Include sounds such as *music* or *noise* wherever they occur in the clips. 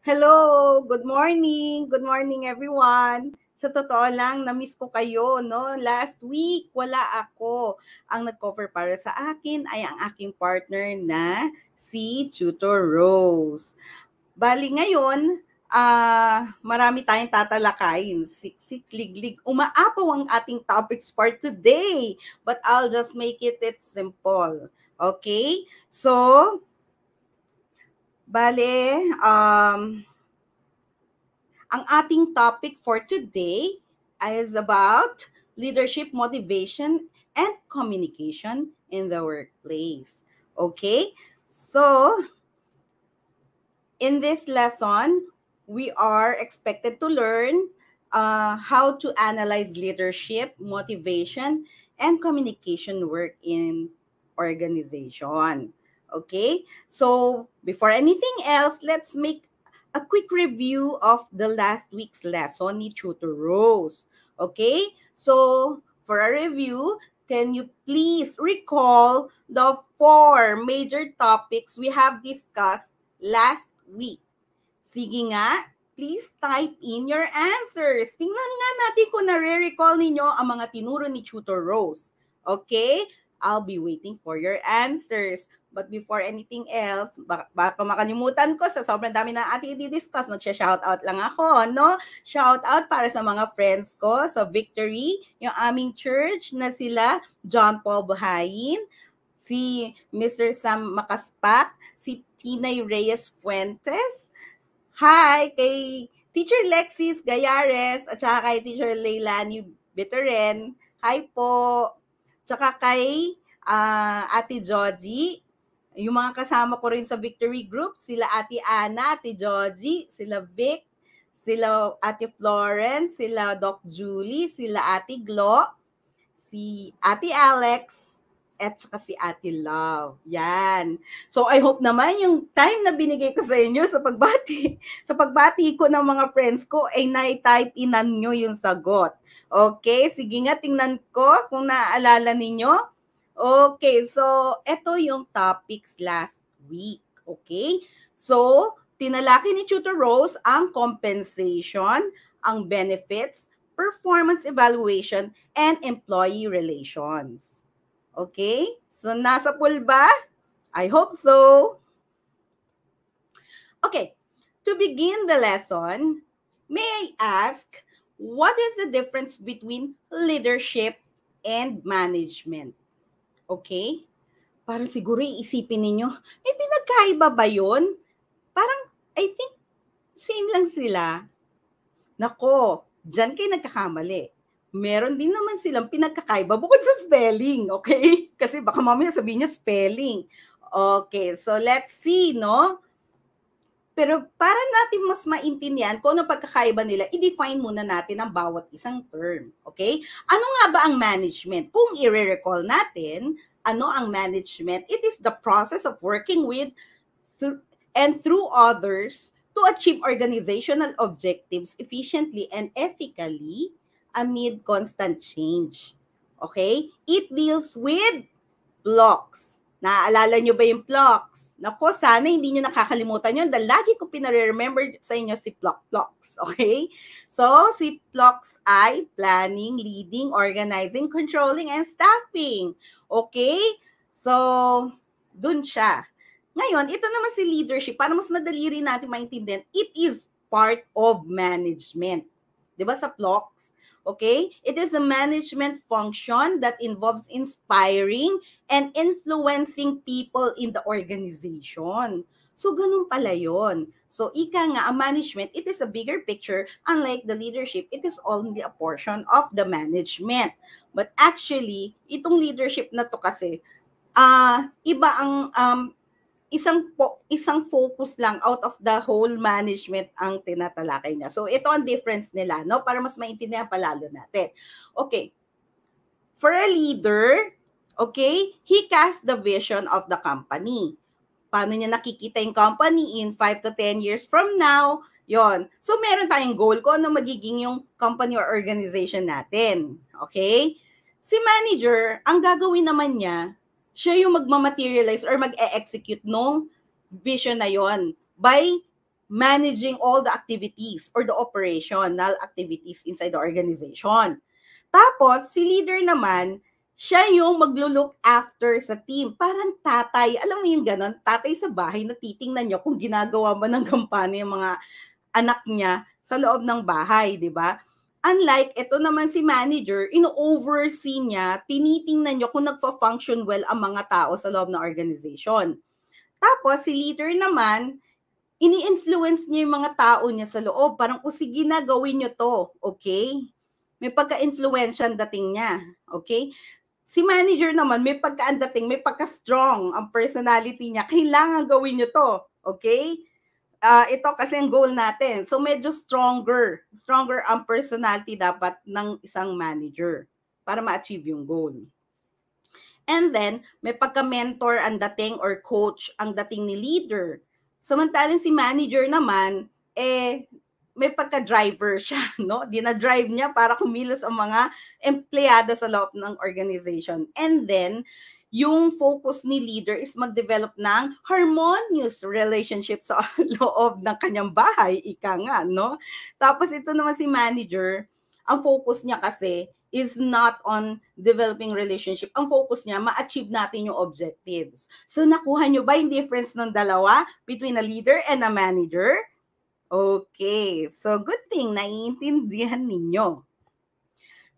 Hello, good morning. Good morning everyone. Sa totoo lang, na-miss ko kayo, no? Last week, wala ako. Ang nag-cover para sa akin ay ang aking partner na si Tutor Rose. Bali ngayon, uh, marami tayong tatalakayin, siksik, liglig. Umaapaw ang ating topics for today, but I'll just make it it simple. Okay? So, Bale, um, ang ating topic for today is about leadership, motivation, and communication in the workplace. Okay? So, in this lesson, we are expected to learn uh, how to analyze leadership, motivation, and communication work in organization. Okay, so before anything else, let's make a quick review of the last week's lesson ni Tutor Rose. Okay, so for a review, can you please recall the four major topics we have discussed last week? Sige nga, please type in your answers. Tingnan nga natin kung nare-recall ninyo ang mga tinuro ni Tutor Rose. Okay? I'll be waiting for your answers. But before anything else, baka, baka makalimutan ko sa sobrang dami na ating i-discuss, mag-shout out lang ako, no? Shout out para sa mga friends ko sa so Victory, yung aming church na sila John Paul Buhayin, si Mr. Sam Makaspak, si Tinay Reyes Fuentes. Hi kay Teacher Lexis Gayares at saka kay Teacher Leilani Biteren. Hi po. Tsaka kay uh, Ate Joji yung mga kasama ko rin sa Victory Group, sila Ate Ana, Ate Joji, sila Vic, sila Ate Florence, sila Doc Julie, sila Ate Glo, si Ate Alex, at saka si Ate Love. Yan. So I hope naman yung time na binigay ko sa inyo sa pagbati, *laughs* sa pagbati ko ng mga friends ko ay na-type inan nyo yung sagot. Okay, sige nga tingnan ko kung naaalala ninyo. Okay, so ito yung topics last week. Okay? So, tinalaki ni Tutor Rose ang compensation, ang benefits, performance evaluation, and employee relations. Okay? So, nasa pool ba? I hope so. Okay. To begin the lesson, may I ask, what is the difference between leadership and management? Okay? Parang siguro iisipin ninyo, may pinagkaiba ba yun? Parang, I think, same lang sila. Nako, dyan kayo nagkakamali. Meron din naman silang pinagkakaiba bukod sa spelling, okay? *laughs* Kasi baka mamaya sabihin niya spelling. Okay, so let's see, no? Pero para natin mas maintindihan kung ano pagkakaiba nila, i-define muna natin ang bawat isang term. Okay? Ano nga ba ang management? Kung i-recall natin, ano ang management? It is the process of working with th- and through others to achieve organizational objectives efficiently and ethically amid constant change. Okay? It deals with blocks Naaalala nyo ba yung Plox? Naku, sana hindi nyo nakakalimutan yun dahil lagi ko pinare-remember sa inyo si Plox Plox. Okay? So, si Plox ay planning, leading, organizing, controlling, and staffing. Okay? So, dun siya. Ngayon, ito naman si leadership para mas madali rin natin maintindihan. It is part of management. 'Di ba sa Plox? Okay? It is a management function that involves inspiring and influencing people in the organization. So, ganun pala yon. So, ika nga, a management, it is a bigger picture. Unlike the leadership, it is only a portion of the management. But actually, itong leadership na to kasi, uh, iba ang um, isang po, isang focus lang out of the whole management ang tinatalakay niya. So ito ang difference nila, no? Para mas maintindihan palalo natin. Okay. For a leader, okay, he casts the vision of the company. Paano niya nakikita yung company in 5 to 10 years from now? Yon. So meron tayong goal ko ano magiging yung company or organization natin. Okay? Si manager, ang gagawin naman niya, siya yung magmamaterialize or mag-execute nung vision na yon by managing all the activities or the operational activities inside the organization. Tapos, si leader naman, siya yung maglo-look after sa team. Parang tatay, alam mo yung ganon, tatay sa bahay na titingnan niyo kung ginagawa ba ng *laughs* kampanya yung mga anak niya sa loob ng bahay, di ba? Unlike, ito naman si manager, ino-oversee niya, tinitingnan niya kung nagfa-function well ang mga tao sa loob ng organization. Tapos, si leader naman, ini-influence niya yung mga tao niya sa loob. Parang, o sige na, gawin niyo to. Okay? May pagka-influensyan dating niya. Okay? Si manager naman, may pagka-andating, may pagka-strong ang personality niya. Kailangan gawin niyo to. Okay? uh, ito kasi ang goal natin. So medyo stronger, stronger ang personality dapat ng isang manager para ma-achieve yung goal. And then, may pagka-mentor ang dating or coach ang dating ni leader. Samantalang si manager naman, eh, may pagka-driver siya, *laughs* no? Dinadrive niya para kumilos ang mga empleyado sa loob ng organization. And then, yung focus ni leader is mag-develop ng harmonious relationship sa *laughs* loob ng kanyang bahay, ika nga, no? Tapos ito naman si manager, ang focus niya kasi is not on developing relationship. Ang focus niya, ma-achieve natin yung objectives. So nakuha niyo ba yung difference ng dalawa between a leader and a manager? Okay, so good thing naiintindihan ninyo.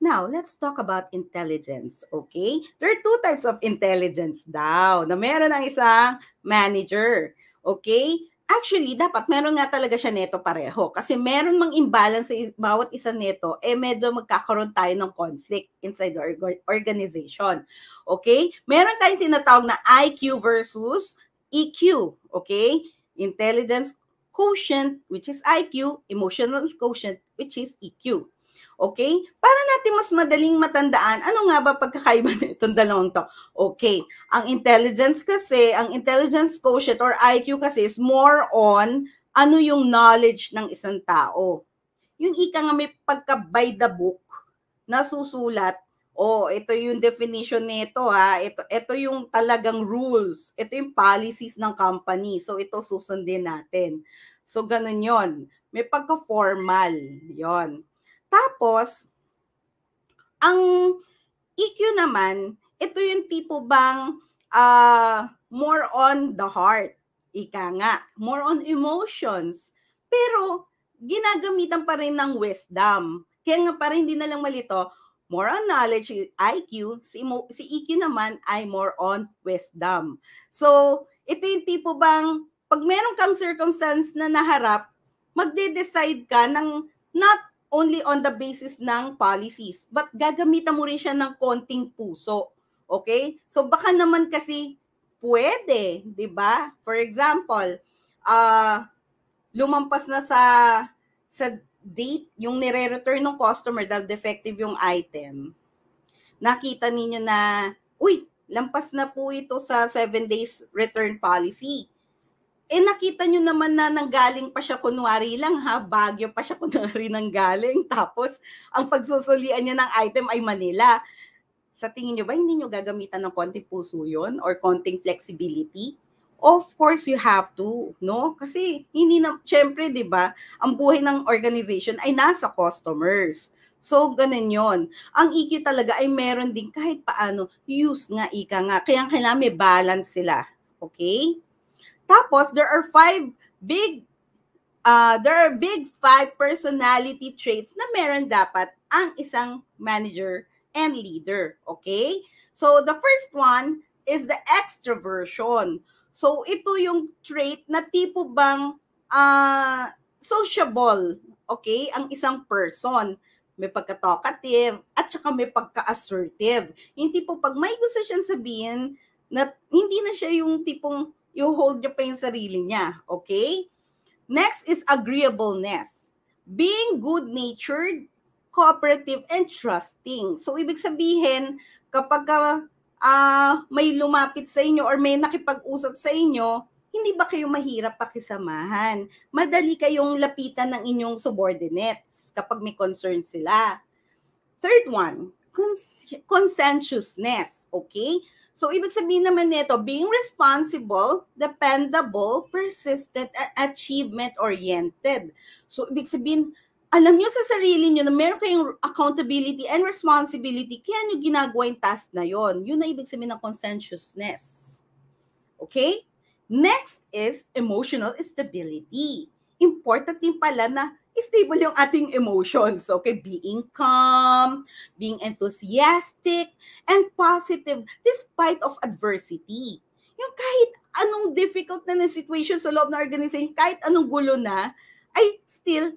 Now, let's talk about intelligence, okay? There are two types of intelligence daw na meron ang isang manager, okay? Actually, dapat meron nga talaga siya neto pareho kasi meron mang imbalance sa bawat isa neto, eh medyo magkakaroon tayo ng conflict inside the organization. Okay? Meron tayong tinatawag na IQ versus EQ, okay? Intelligence quotient, which is IQ, emotional quotient, which is EQ. Okay? Para natin mas madaling matandaan, ano nga ba pagkakaiba *laughs* nitong dalawang to? Okay. Ang intelligence kasi, ang intelligence quotient or IQ kasi is more on ano yung knowledge ng isang tao. Yung ika nga may pagka by the book na susulat, oh, ito yung definition nito ha, ito, ito yung talagang rules, ito yung policies ng company. So ito susundin natin. So ganun yon. May pagka-formal, yon. Tapos, ang EQ naman, ito yung tipo bang uh, more on the heart. Ika nga, more on emotions. Pero ginagamitan pa rin ng wisdom. Kaya nga para hindi na lang malito, more on knowledge, IQ, si, si EQ e naman ay more on wisdom. So, ito yung tipo bang pag meron kang circumstance na naharap, magde-decide ka ng not only on the basis ng policies. But gagamitan mo rin siya ng konting puso. Okay? So baka naman kasi pwede, 'di ba? For example, uh, lumampas na sa sa date yung nire-return ng customer dahil defective yung item. Nakita ninyo na, uy, lampas na po ito sa 7 days return policy. Eh nakita nyo naman na nanggaling pa siya kunwari lang ha, Baguio pa siya *laughs* kunwari nanggaling. Tapos ang pagsusulian niya ng item ay Manila. Sa tingin nyo ba hindi nyo gagamitan ng konting puso yon or konting flexibility? Of course you have to, no? Kasi hindi na, syempre 'di ba, ang buhay ng organization ay nasa customers. So, ganun yon. Ang EQ talaga ay meron din kahit paano use nga ika nga. Kaya kailangan may balance sila. Okay? Tapos, there are five big uh, there are big five personality traits na meron dapat ang isang manager and leader. Okay? So, the first one is the extroversion. So, ito yung trait na tipo bang uh, sociable. Okay? Ang isang person. May pagka-talkative at saka may pagka-assertive. Yung tipo pag may gusto siyang sabihin, na hindi na siya yung tipong yung hold niya pa yung sarili niya. Okay? Next is agreeableness. Being good-natured, cooperative, and trusting. So, ibig sabihin, kapag uh, may lumapit sa inyo or may nakipag-usap sa inyo, hindi ba kayo mahirap pakisamahan? Madali kayong lapitan ng inyong subordinates kapag may concern sila. Third one, cons- conscientiousness. Okay? So, ibig sabihin naman nito, being responsible, dependable, persistent, achievement-oriented. So, ibig sabihin, alam nyo sa sarili nyo na meron kayong accountability and responsibility, kaya nyo ginagawa yung task na yon. Yun na ibig sabihin ng conscientiousness. Okay? Next is emotional stability. Important din pala na stable yung ating emotions. Okay, being calm, being enthusiastic, and positive despite of adversity. Yung kahit anong difficult na, na situation sa loob ng organization, kahit anong gulo na, ay still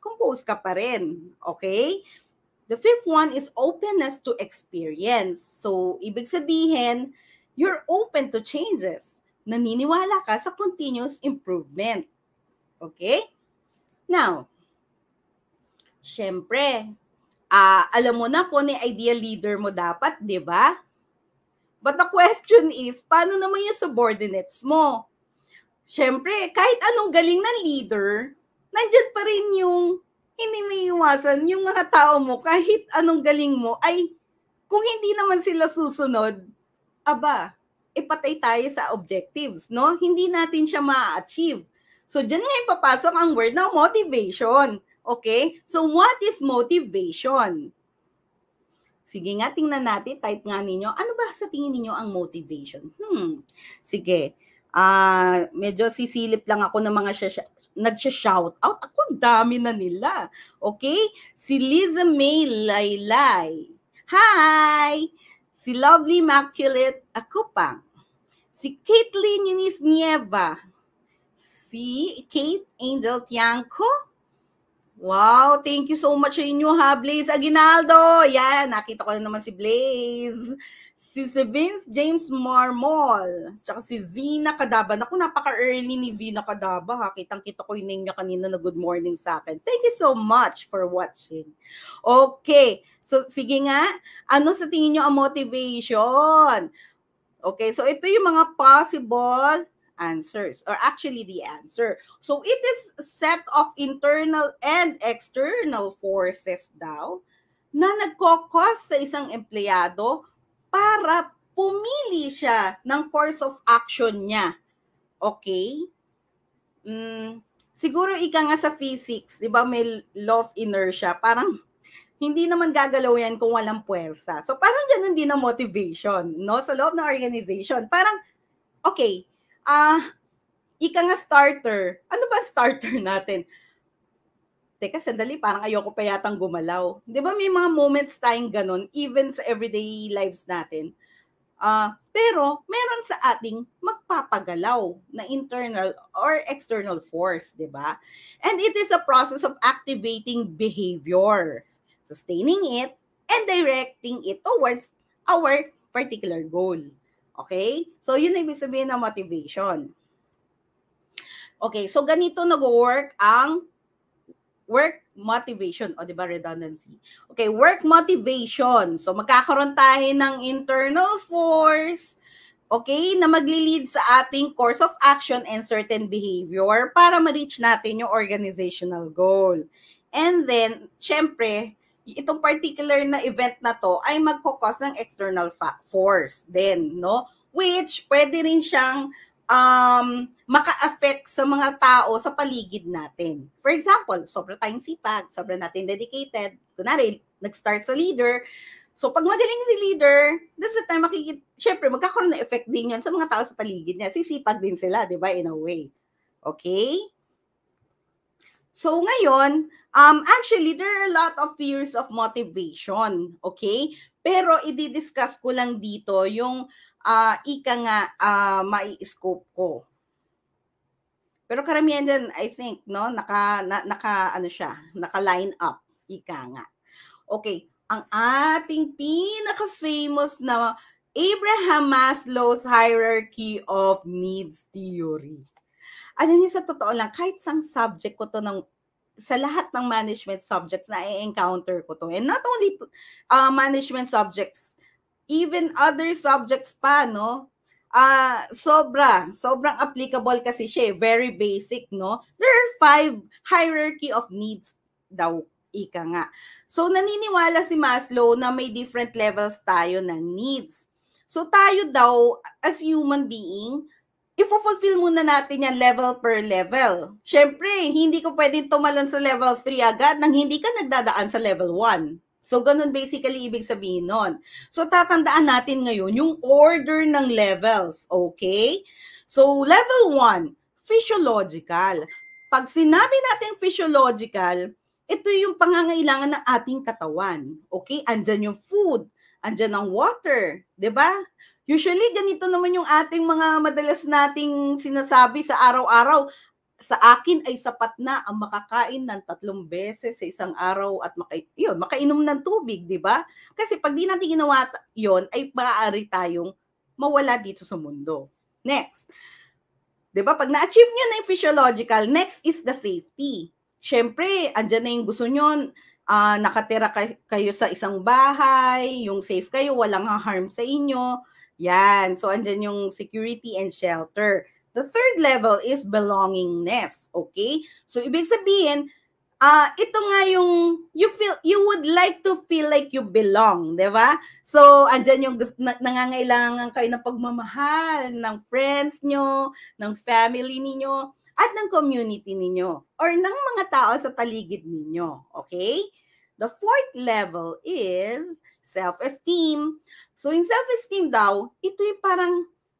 composed ka pa rin. Okay? The fifth one is openness to experience. So, ibig sabihin, you're open to changes. Naniniwala ka sa continuous improvement. Okay? Now, syempre, uh, ah, alam mo na kung ano ideal leader mo dapat, di ba? But the question is, paano naman yung subordinates mo? Siyempre, kahit anong galing ng leader, nandiyan pa rin yung hindi may iwasan yung mga tao mo kahit anong galing mo ay kung hindi naman sila susunod, aba, ipatay tayo sa objectives, no? Hindi natin siya ma-achieve. So, dyan ngayon papasok ang word na motivation. Okay? So what is motivation? Sige nga, tingnan natin, type nga ninyo. Ano ba sa tingin ninyo ang motivation? Hmm. Sige. Uh, medyo sisilip lang ako ng mga nag shout out. Ako, dami na nila. Okay? Si Liza May Laylay. Hi! Si Lovely Immaculate Akupang. Si Caitlin Yunis Nieva. Si Kate Angel Tiangco Wow, thank you so much sa inyo ha, Blaze Aguinaldo. Yan, nakita ko na naman si Blaze. Si, si Vince James Marmol. Tsaka si Zina Kadaba. Naku, napaka-early ni Zina Kadaba ha. Kitang-kita ko yung name niya kanina na good morning sa akin. Thank you so much for watching. Okay, so sige nga. Ano sa tingin niyo ang motivation? Okay, so ito yung mga possible answers or actually the answer. So it is set of internal and external forces daw na nagkokos sa isang empleyado para pumili siya ng course of action niya. Okay? Mm, siguro ika nga sa physics, di ba may law of inertia, parang hindi naman gagalaw yan kung walang puwersa. So parang ganun din ang motivation, no? Sa loob ng organization. Parang, okay, ah, uh, ika nga starter. Ano ba starter *laughs* natin? Teka, sandali, parang ayoko pa yatang gumalaw. Di ba may mga moments tayong ganun, even sa everyday lives natin? Uh, pero meron sa ating magpapagalaw na internal or external force, di ba? And it is a process of activating behavior, sustaining it, and directing it towards our particular goal. Okay? So, yun ang ibig sabihin ng motivation. Okay, so ganito nag-work ang work motivation o di ba redundancy okay work motivation so magkakaroon tayo ng internal force okay na magli-lead sa ating course of action and certain behavior para ma-reach natin yung organizational goal and then syempre itong particular na event na to ay magkukos ng external force then no? Which pwede rin siyang um, maka-affect sa mga tao sa paligid natin. For example, sobra tayong sipag, sobra natin dedicated. Kunwari, nag-start sa leader. So, pag magaling si leader, this is the time makikita, syempre, magkakaroon na effect din yon sa mga tao sa paligid niya. Sisipag din sila, di ba, in a way. Okay? So, ngayon, Um, actually, there are a lot of theories of motivation, okay? Pero i-discuss ko lang dito yung uh, ika nga uh, mai-scope ko. Pero karamihan din, I think, no, naka, na, naka, ano siya, naka-line up, ika nga. Okay, ang ating pinaka-famous na Abraham Maslow's Hierarchy of Needs Theory. Alam niyo, sa totoo lang, kahit sang subject ko to ng sa lahat ng management subjects na i-encounter ko to. And not only uh, management subjects, even other subjects pa, no? Uh, sobra, sobrang applicable kasi siya, eh. very basic, no? There are five hierarchy of needs daw, ika nga. So, naniniwala si Maslow na may different levels tayo ng needs. So, tayo daw, as human being, ifo-fulfill muna natin yan level per level. Siyempre, hindi ko pwedeng tumalon sa level 3 agad nang hindi ka nagdadaan sa level 1. So, ganun basically ibig sabihin nun. So, tatandaan natin ngayon yung order ng levels, okay? So, level 1, physiological. Pag sinabi natin physiological, ito yung pangangailangan ng ating katawan. Okay? Andyan yung food, andyan ang water, 'di ba? Usually, ganito naman yung ating mga madalas nating sinasabi sa araw-araw. Sa akin ay sapat na ang makakain ng tatlong beses sa isang araw at maka, yun, makainom ng tubig, di ba? Kasi pag di natin ginawa yon ay maaari tayong mawala dito sa mundo. Next. Di ba? Pag na-achieve nyo na yung physiological, next is the safety. Siyempre, andyan na yung gusto nyo, uh, nakatira kayo sa isang bahay, yung safe kayo, walang harm sa inyo yan. So, andyan yung security and shelter. The third level is belongingness. Okay? So, ibig sabihin, uh, ito nga yung you feel you would like to feel like you belong, 'di ba? So andyan yung na, nangangailangan kayo ng pagmamahal ng friends nyo, ng family niyo, at ng community niyo or ng mga tao sa paligid niyo, okay? The fourth level is self-esteem. So, yung self-esteem daw, ito yung parang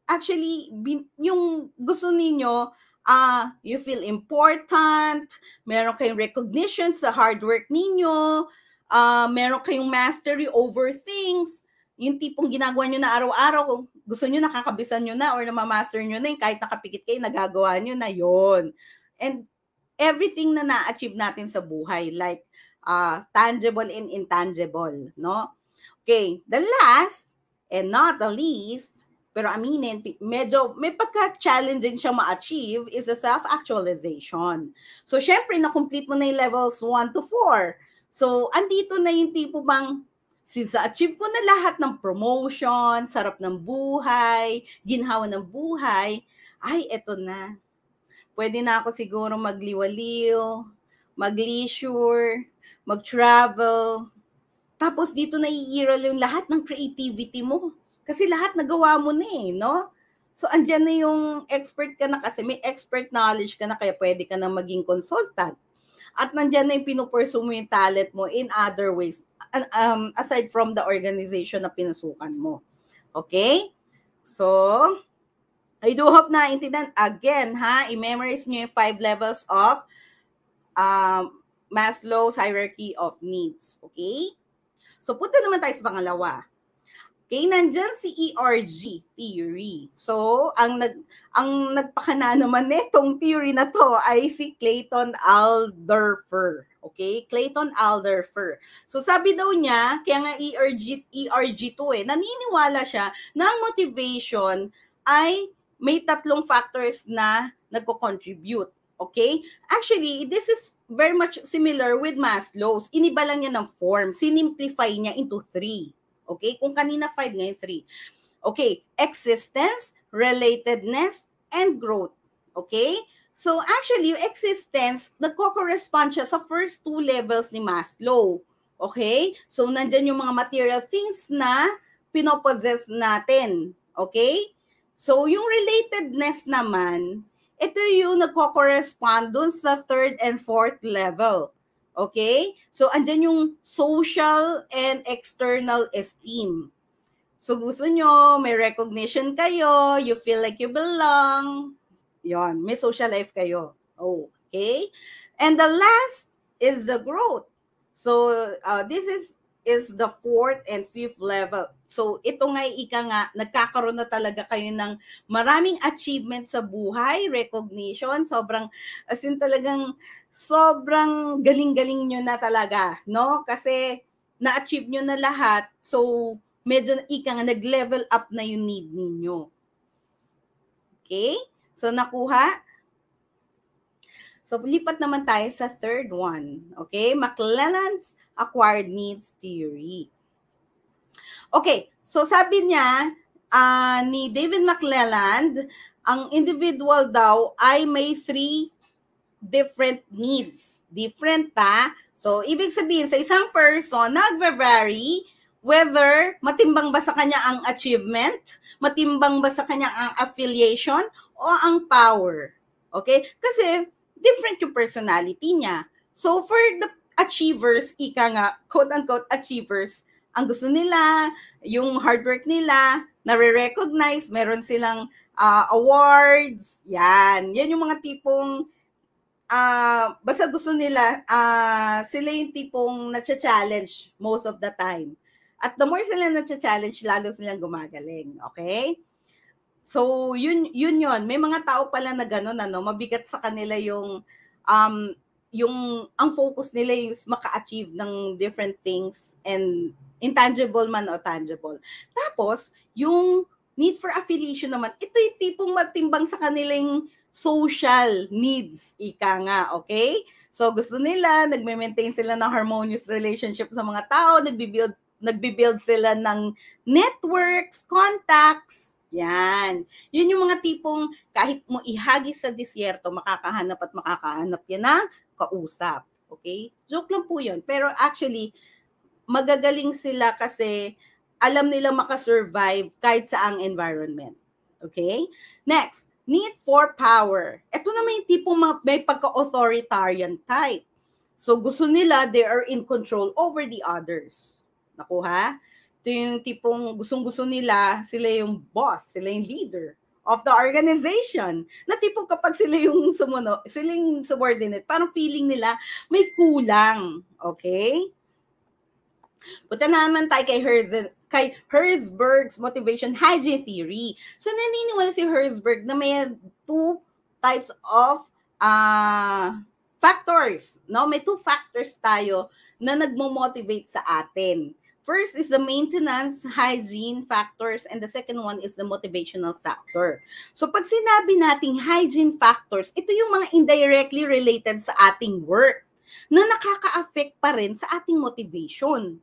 actually bin, yung gusto ninyo uh, you feel important, meron kayong recognition sa hard work ninyo, uh, meron kayong mastery over things, yung tipong ginagawa nyo na araw-araw, gusto nyo nakakabisan nyo na or namamaster nyo na yun, kahit nakapikit kayo, nagagawa nyo na yon And everything na na-achieve natin sa buhay, like uh, tangible and intangible, no? Okay, the last and not the least, pero aminin, medyo may pagka-challenging siya ma-achieve is the self-actualization. So, syempre, na-complete mo na yung levels 1 to 4. So, andito na yung tipo bang since achieve ko na lahat ng promotion, sarap ng buhay, ginhawa ng buhay, ay, eto na. Pwede na ako siguro magliwaliw, magleisure, mag-travel, tapos dito naiiral yung lahat ng creativity mo. Kasi lahat nagawa mo na eh, no? So, andyan na yung expert ka na kasi may expert knowledge ka na kaya pwede ka na maging consultant. At nandyan na yung pinupursue mo yung talent mo in other ways um, aside from the organization na pinasukan mo. Okay? So, I do hope na intindihan. Again, ha, i-memorize nyo yung five levels of um, Maslow's hierarchy of needs. Okay? So punta naman tayo sa pangalawa. Okay, nandiyan si ERG theory. So, ang nag ang nagpakana naman nitong theory na to ay si Clayton Alderfer. Okay? Clayton Alderfer. So, sabi daw niya, kaya nga ERG, ERG to eh, naniniwala siya na ang motivation ay may tatlong factors na nagko-contribute. Okay? Actually, this is very much similar with Maslow's. Iniba lang niya ng form. Sinimplify niya into three. Okay? Kung kanina five, ngayon three. Okay, existence, relatedness, and growth. Okay? So actually, yung existence, nagko-correspond siya sa first two levels ni Maslow. Okay? So nandyan yung mga material things na pinopossess natin. Okay? So yung relatedness naman, ito yung nagko-correspond dun sa third and fourth level. Okay? So, andyan yung social and external esteem. So, gusto nyo, may recognition kayo, you feel like you belong. Yon, may social life kayo. Okay? And the last is the growth. So, uh, this is is the fourth and fifth level So ito nga ika nga, nagkakaroon na talaga kayo ng maraming achievement sa buhay, recognition, sobrang, as in talagang, sobrang galing-galing nyo na talaga, no? Kasi na-achieve nyo na lahat, so medyo ika nga, nag-level up na yung need ninyo. Okay? So nakuha? So lipat naman tayo sa third one. Okay? McLellan's Acquired Needs Theory. Okay, so sabi niya uh, ni David McClelland, ang individual daw ay may three different needs. Different ta. So, ibig sabihin sa isang person, nagve-vary whether matimbang ba sa kanya ang achievement, matimbang ba sa kanya ang affiliation, o ang power. Okay? Kasi different yung personality niya. So for the achievers, ika nga, quote-unquote achievers, ang gusto nila, yung hard work nila, nare-recognize, meron silang uh, awards, yan. Yan yung mga tipong uh, basta gusto nila, uh, sila yung tipong nacha-challenge most of the time. At the more sila nacha-challenge, lalo silang gumagaling. Okay? So, yun, yun yun. May mga tao pala na gano'n, ano, mabigat sa kanila yung um, yung ang focus nila yung maka-achieve ng different things and intangible man o tangible. Tapos, yung need for affiliation naman, ito yung tipong matimbang sa kanilang social needs, ika nga, okay? So gusto nila, nagme-maintain sila ng harmonious relationship sa mga tao, nagbi-build nagbi-build sila ng networks, contacts. Yan. Yun yung mga tipong kahit mo ihagis sa disyerto, makakahanap at makakahanap yan ng kausap. Okay? Joke lang po yun. Pero actually, magagaling sila kasi alam nila makasurvive kahit sa ang environment. Okay? Next, need for power. Ito naman yung tipong may pagka-authoritarian type. So gusto nila they are in control over the others. Nakuha? Ito yung tipong gustong-gusto nila, sila yung boss, sila yung leader of the organization. Na tipo kapag sila yung sumuno, sila subordinate, parang feeling nila may kulang. Okay? Punta naman tayo kay Herzen, kay Herzberg's motivation hygiene theory. So naniniwala si Herzberg na may two types of uh, factors, no? May two factors tayo na nagmo-motivate sa atin. First is the maintenance, hygiene factors, and the second one is the motivational factor. So pag sinabi nating hygiene factors, ito yung mga indirectly related sa ating work na nakaka-affect pa rin sa ating motivation.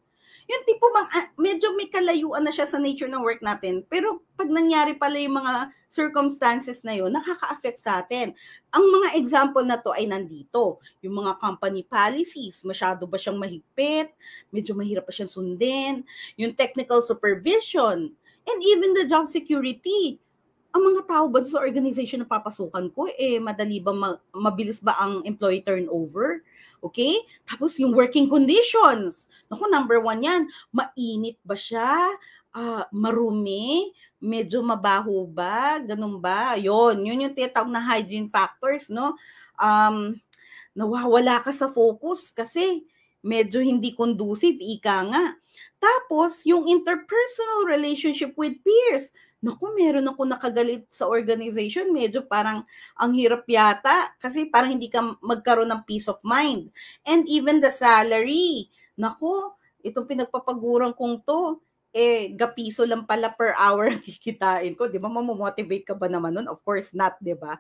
Yung tipo, mang, ah, medyo may kalayuan na siya sa nature ng work natin. Pero pag nangyari pala yung mga circumstances na yun, nakaka-affect sa atin. Ang mga example na to ay nandito. Yung mga company policies, masyado ba siyang mahigpit? Medyo mahirap pa siyang sundin? Yung technical supervision? And even the job security ang mga tao ba sa organization na papasukan ko, eh, madali ba, ma- mabilis ba ang employee turnover? Okay? Tapos yung working conditions. Naku, number one yan. Mainit ba siya? Uh, marumi? Medyo mabaho ba? Ganun ba? Yun. Yun yung tinatawag na hygiene factors, no? Um, nawawala ka sa focus kasi medyo hindi conducive, ika nga. Tapos, yung interpersonal relationship with peers naku, meron ako nakagalit sa organization, medyo parang ang hirap yata kasi parang hindi ka magkaroon ng peace of mind. And even the salary, naku, itong pinagpapaguran kong to, eh, gapiso lang pala per hour *laughs* kikitain ko. Di ba, mamomotivate ka ba naman nun? Of course not, di ba?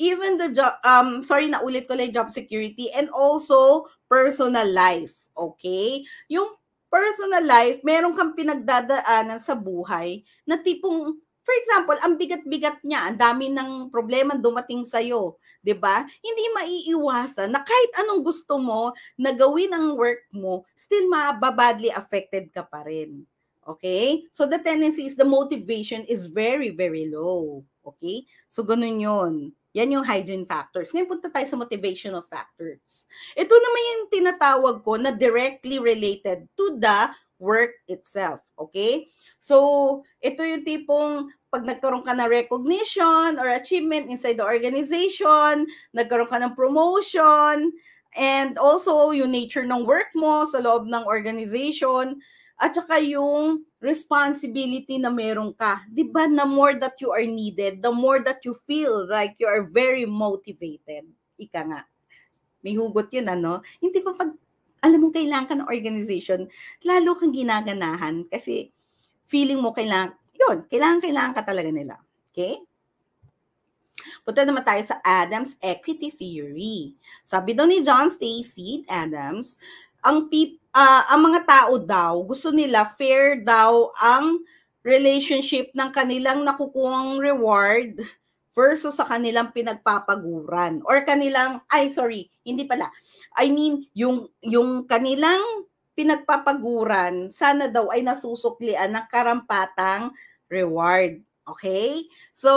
Even the job, um, sorry, naulit ko lang job security and also personal life. Okay? Yung personal life, meron kang pinagdadaanan sa buhay na tipong For example, ang bigat-bigat niya, ang dami ng problema dumating sa iyo, 'di ba? Hindi maiiwasan na kahit anong gusto mo na gawin ang work mo, still mababadly affected ka pa rin. Okay? So the tendency is the motivation is very very low. Okay? So ganun 'yon. Yan yung hygiene factors. Ngayon punta tayo sa motivational factors. Ito naman yung tinatawag ko na directly related to the work itself. Okay? So, ito yung tipong pag nagkaroon ka ng recognition or achievement inside the organization, nagkaroon ka ng promotion, and also yung nature ng work mo sa loob ng organization, at saka yung responsibility na meron ka. Di ba? Na more that you are needed, the more that you feel like you are very motivated. Ika nga. May hugot yun, ano? Hindi ko pag, alam mo, kailangan ka ng organization, lalo kang ginaganahan kasi feeling mo kailangan, yun, kailangan, kailangan ka talaga nila. Okay? Punta naman tayo sa Adams Equity Theory. Sabi daw ni John Stacy Adams, ang peop, uh, ang mga tao daw gusto nila fair daw ang relationship ng kanilang nakukuhang reward versus sa kanilang pinagpapaguran or kanilang ay sorry hindi pala I mean yung yung kanilang pinagpapaguran sana daw ay nasusuklian ng karampatang reward okay so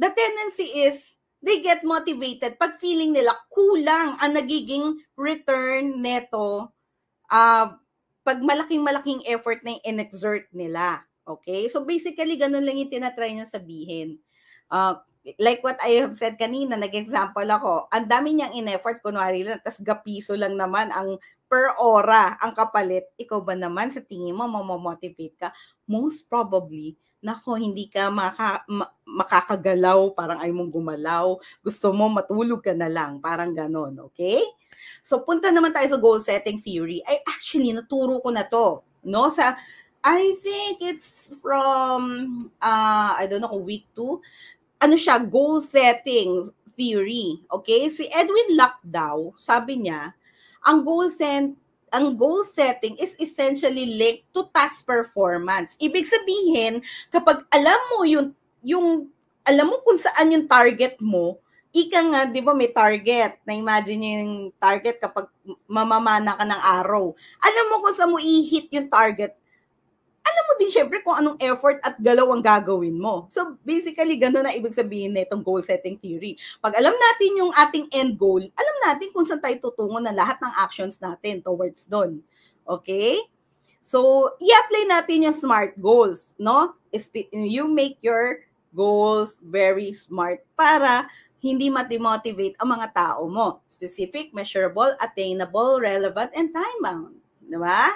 the tendency is they get motivated pag feeling nila kulang ang nagiging return neto uh, pag malaking-malaking effort na yung exert nila. Okay? So basically, ganun lang yung tinatry niya sabihin. Uh, like what I have said kanina, nag-example ako, ang dami niyang in-effort, kunwari lang, tas gapiso lang naman ang per aura ang kapalit. Ikaw ba naman sa tingin mo, mamomotivate ka? Most probably, nako, hindi ka maka, ma, makakagalaw, parang ay mong gumalaw, gusto mo matulog ka na lang, parang ganon, okay? So punta naman tayo sa goal setting theory. Ay actually naturo ko na to, no? Sa I think it's from uh I don't know week 2. Ano siya, goal setting theory. Okay? Si Edwin daw, sabi niya, ang goal set ang goal setting is essentially linked to task performance. Ibig sabihin, kapag alam mo yung, yung alam mo kung saan yung target mo, ika nga, di ba may target. Na-imagine nyo yung target kapag mamamana ka ng araw. Alam mo kung saan mo i-hit yung target alam mo din syempre kung anong effort at galaw ang gagawin mo. So basically, ganun na ibig sabihin na itong goal setting theory. Pag alam natin yung ating end goal, alam natin kung saan tayo tutungo na lahat ng actions natin towards doon. Okay? So, i-apply natin yung smart goals, no? You make your goals very smart para hindi matemotivate ang mga tao mo. Specific, measurable, attainable, relevant, and time-bound. Diba?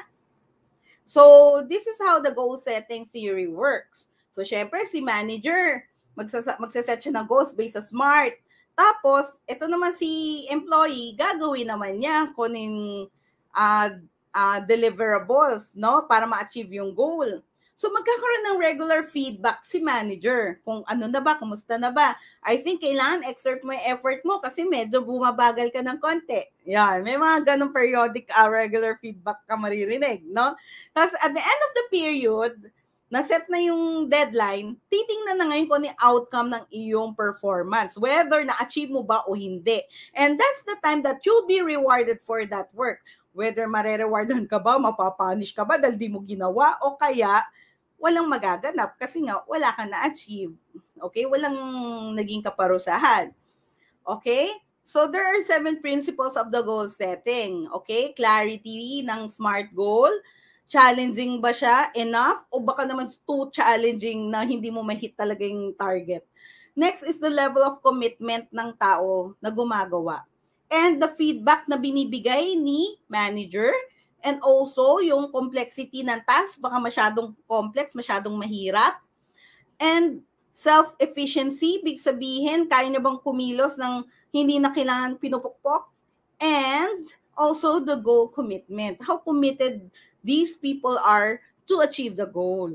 So, this is how the goal setting theory works. So, syempre, si manager, magsasa- magsaset siya ng goals based sa SMART. Tapos, ito naman si employee, gagawin naman niya kunin uh, uh, deliverables, no? Para ma-achieve yung goal. So magkakaroon ng regular feedback si manager kung ano na ba, kumusta na ba. I think kailangan exert mo yung effort mo kasi medyo bumabagal ka ng konti. Yan, may mga ganong periodic uh, regular feedback ka maririnig, no? Tapos at the end of the period, naset na yung deadline, titingnan na ngayon kung ano outcome ng iyong performance, whether na-achieve mo ba o hindi. And that's the time that you'll be rewarded for that work. Whether marerewardan ka ba, mapapanish ka ba dahil di mo ginawa, o kaya walang magaganap kasi nga wala ka na-achieve. Okay? Walang naging kaparusahan. Okay? So there are seven principles of the goal setting. Okay? Clarity ng SMART goal. Challenging ba siya? Enough? O baka naman too challenging na hindi mo ma-hit talaga yung target. Next is the level of commitment ng tao na gumagawa. And the feedback na binibigay ni manager And also, yung complexity ng task, baka masyadong complex, masyadong mahirap. And self-efficiency, big sabihin, kaya niya bang kumilos ng hindi na kailangan pinupukpok? And also the goal commitment. How committed these people are to achieve the goal.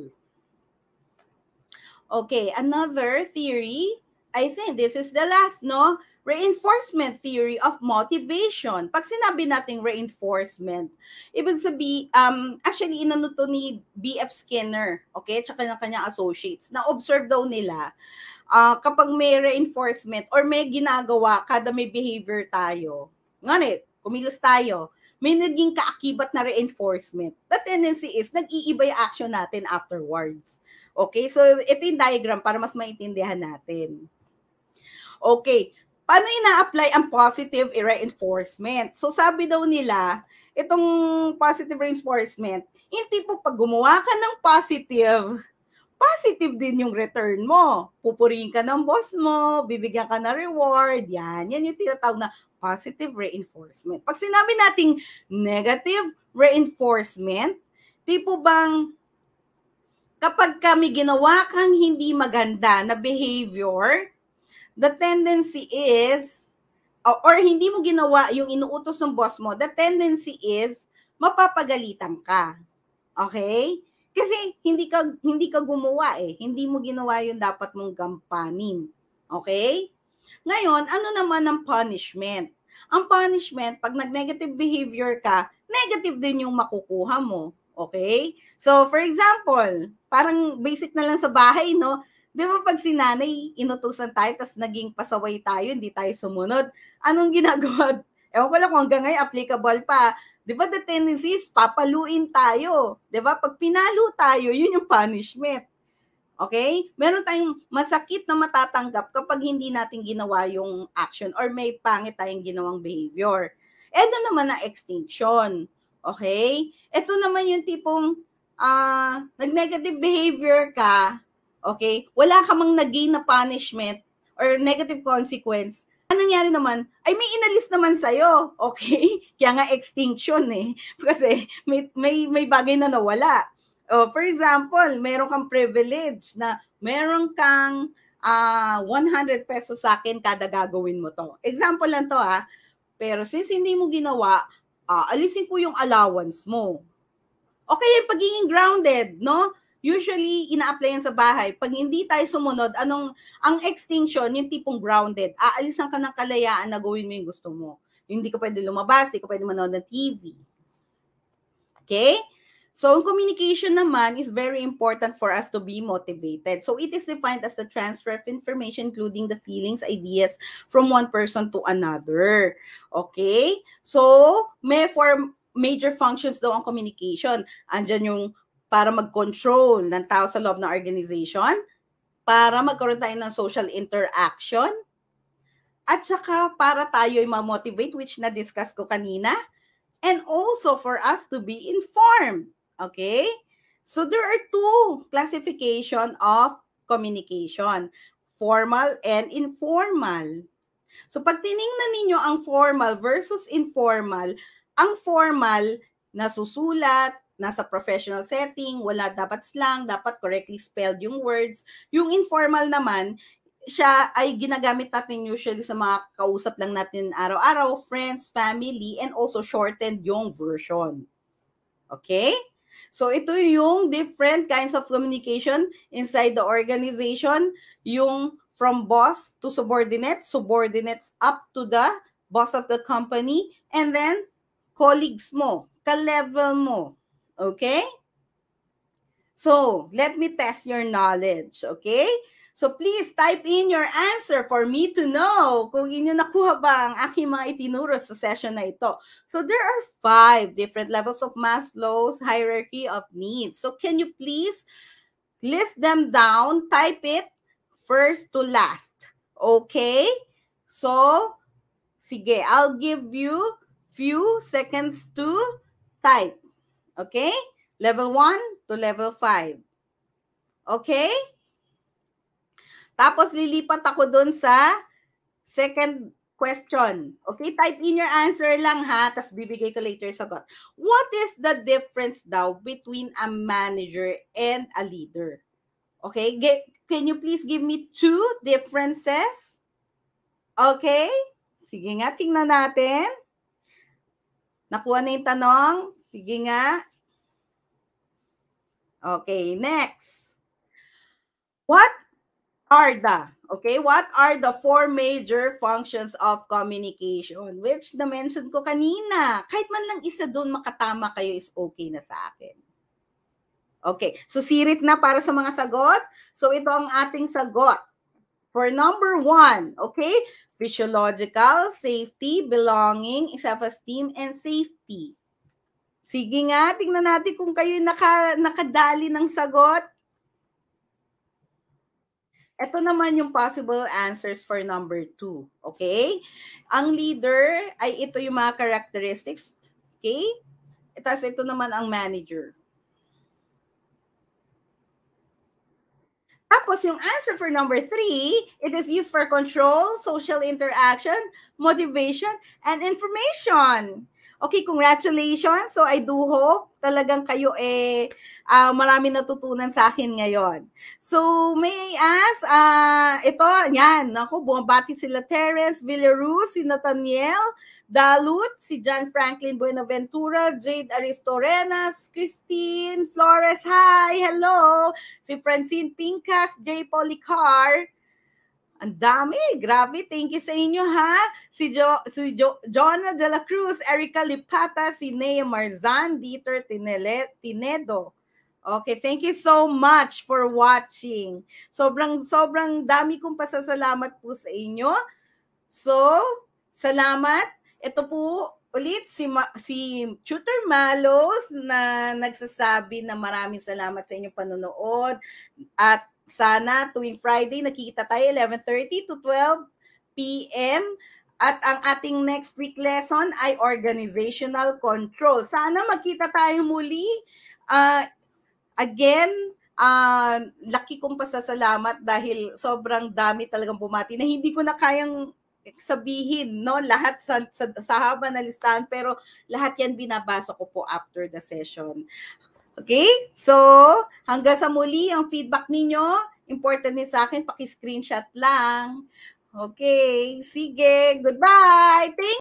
Okay, another theory. I think this is the last, no? reinforcement theory of motivation. Pag sinabi nating reinforcement, ibig sabi, um, actually, inano to ni B.F. Skinner, okay, tsaka ng kanyang associates, na-observe daw nila uh, kapag may reinforcement or may ginagawa kada may behavior tayo, ngunit, kumilos tayo, may naging kaakibat na reinforcement. The tendency is, nag-iiba yung action natin afterwards. Okay? So, ito yung diagram para mas maintindihan natin. Okay paano ina-apply ang positive reinforcement? So sabi daw nila, itong positive reinforcement, hindi po pag gumawa ka ng positive, positive din yung return mo. Pupurihin ka ng boss mo, bibigyan ka ng reward, yan. Yan yung tinatawag na positive reinforcement. Pag sinabi nating negative reinforcement, tipo bang kapag kami ginawa kang hindi maganda na behavior, the tendency is, or hindi mo ginawa yung inuutos ng boss mo, the tendency is, mapapagalitan ka. Okay? Kasi hindi ka hindi ka gumawa eh. Hindi mo ginawa yung dapat mong gampanin. Okay? Ngayon, ano naman ang punishment? Ang punishment, pag nag-negative behavior ka, negative din yung makukuha mo. Okay? So, for example, parang basic na lang sa bahay, no? Di ba pag si nanay, inutusan tayo, tapos naging pasaway tayo, hindi tayo sumunod. Anong ginagawa? *laughs* Ewan ko lang kung hanggang ngayon applicable pa. Di ba the tendency is papaluin tayo. Di ba? Pag pinalo tayo, yun yung punishment. Okay? Meron tayong masakit na matatanggap kapag hindi natin ginawa yung action or may pangit tayong ginawang behavior. Ito naman na extinction. Okay? Ito naman yung tipong uh, nag-negative behavior ka, okay, wala ka mang nag-gain na punishment or negative consequence, ano nangyari naman, ay may inalis naman sa'yo, okay? *laughs* Kaya nga extinction eh. *laughs* Kasi may, may, may bagay na nawala. Oh, for example, meron kang privilege na meron kang uh, ah, 100 pesos sa akin kada gagawin mo to. Example lang to ha. Ah. Pero since hindi mo ginawa, uh, alisin ko yung allowance mo. Okay, yung pagiging grounded, no? usually ina-apply yan sa bahay. Pag hindi tayo sumunod, anong ang extinction, yung tipong grounded. Aalisan ka ng kalayaan na gawin mo yung gusto mo. hindi ka pwede lumabas, hindi ka pwede manood ng TV. Okay? So, communication naman is very important for us to be motivated. So, it is defined as the transfer of information, including the feelings, ideas from one person to another. Okay? So, may for major functions daw ang communication. Andyan yung para mag-control ng tao sa loob ng organization, para magkaroon tayo ng social interaction, at saka para tayo ay ma-motivate, which na-discuss ko kanina, and also for us to be informed. Okay? So there are two classification of communication, formal and informal. So pag tiningnan ninyo ang formal versus informal, ang formal nasusulat, nasa professional setting, wala dapat slang, dapat correctly spelled yung words. Yung informal naman, siya ay ginagamit natin usually sa mga kausap lang natin araw-araw, friends, family, and also shortened yung version. Okay? So ito yung different kinds of communication inside the organization, yung from boss to subordinate, subordinates up to the boss of the company, and then colleagues mo, ka-level mo, Okay? So, let me test your knowledge, okay? So, please type in your answer for me to know kung inyo nakuha ba ang aking mga itinuro sa session na ito. So, there are five different levels of Maslow's hierarchy of needs. So, can you please list them down, type it first to last, okay? So, sige, I'll give you few seconds to type. Okay? Level 1 to level 5. Okay? Tapos lilipat ako doon sa second question. Okay, type in your answer lang ha, tapos bibigay ko later sagot. What is the difference daw between a manager and a leader? Okay, G can you please give me two differences? Okay? Sige nga, tingnan natin. Nakuha na yung tanong. Sige nga. Okay, next. What are the, okay, what are the four major functions of communication? Which na-mention ko kanina. Kahit man lang isa doon makatama kayo is okay na sa akin. Okay, so sirit na para sa mga sagot. So ito ang ating sagot. For number one, okay, physiological, safety, belonging, self-esteem, and safety. Sige nga, tingnan natin kung kayo naka, nakadali ng sagot. Ito naman yung possible answers for number two. Okay? Ang leader ay ito yung mga characteristics. Okay? Tapos ito naman ang manager. Tapos yung answer for number three, it is used for control, social interaction, motivation, and information. Okay, congratulations. So I do hope talagang kayo eh uh, marami natutunan sa akin ngayon. So may I ask, uh, ito, yan, ako, bumabati sila Terence Villaruz, si Nathaniel Dalut, si John Franklin Buenaventura, Jade Aristorenas, Christine Flores, hi, hello, si Francine Pincas, J. Policar, ang dami, grabe. Thank you sa inyo ha. Si jo, si jo, Jonah De La Cruz, Erica Lipata, si Nea Marzan, Dieter Tinele, Tinedo. Okay, thank you so much for watching. Sobrang sobrang dami kong pasasalamat po sa inyo. So, salamat. Ito po ulit si Ma- si Tutor Malos na nagsasabi na maraming salamat sa inyong panonood at sana tuwing Friday nakikita tayo 11:30 to 12 p.m. At ang ating next week lesson ay organizational control. Sana magkita tayo muli. Uh, again, uh, laki kong pasasalamat dahil sobrang dami talagang bumati na hindi ko na kayang sabihin no lahat sa, sa, sa haba na listahan pero lahat yan binabasa ko po after the session Okay? So, hanggang sa muli, ang feedback ninyo, important din sa akin, paki-screenshot lang. Okay, sige, goodbye! Thank